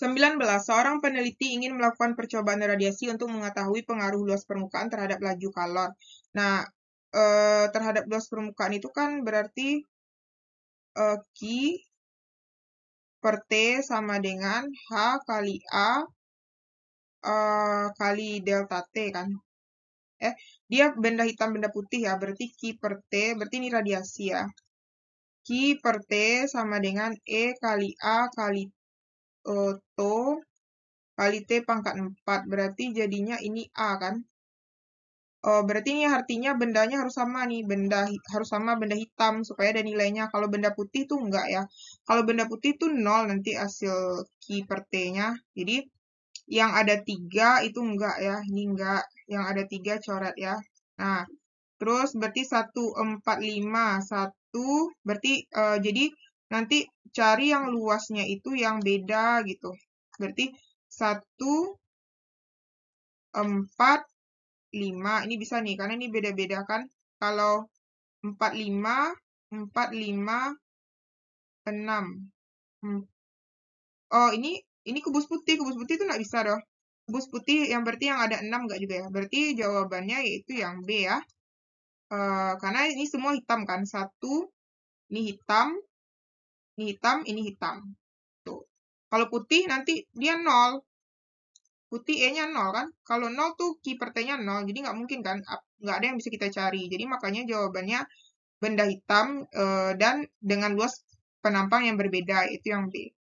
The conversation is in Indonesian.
19. Seorang peneliti ingin melakukan percobaan radiasi untuk mengetahui pengaruh luas permukaan terhadap laju kalor. Nah, eh, terhadap luas permukaan itu kan berarti eh, Q per T sama dengan H kali A eh, kali delta T kan. Eh, dia benda hitam, benda putih ya. Berarti Q per T, berarti ini radiasi ya. Q per T sama dengan E kali A kali oto kali T pangkat 4. Berarti jadinya ini A kan? oh berarti ini artinya bendanya harus sama nih. Benda harus sama benda hitam supaya ada nilainya. Kalau benda putih tuh enggak ya. Kalau benda putih tuh nol nanti hasil Q per T-nya. Jadi yang ada tiga itu enggak ya. Ini enggak. Yang ada tiga coret ya. Nah, terus berarti 1, 4, 5. 1, berarti uh, jadi Nanti cari yang luasnya itu yang beda gitu. Berarti 1, 4, 5. Ini bisa nih, karena ini beda-beda kan. Kalau 4, 5, 4, 5, 6. Hmm. Oh, ini ini kubus putih. Kubus putih itu nggak bisa dong. Kubus putih yang berarti yang ada 6 nggak juga ya? Berarti jawabannya yaitu yang B ya. Uh, karena ini semua hitam kan. 1, ini hitam. Ini hitam, ini hitam. Tuh. Kalau putih nanti dia 0. Putih E-nya 0 kan. Kalau 0 tuh keeper T-nya 0. Jadi nggak mungkin kan. Nggak ada yang bisa kita cari. Jadi makanya jawabannya benda hitam eh, dan dengan luas penampang yang berbeda. Itu yang B.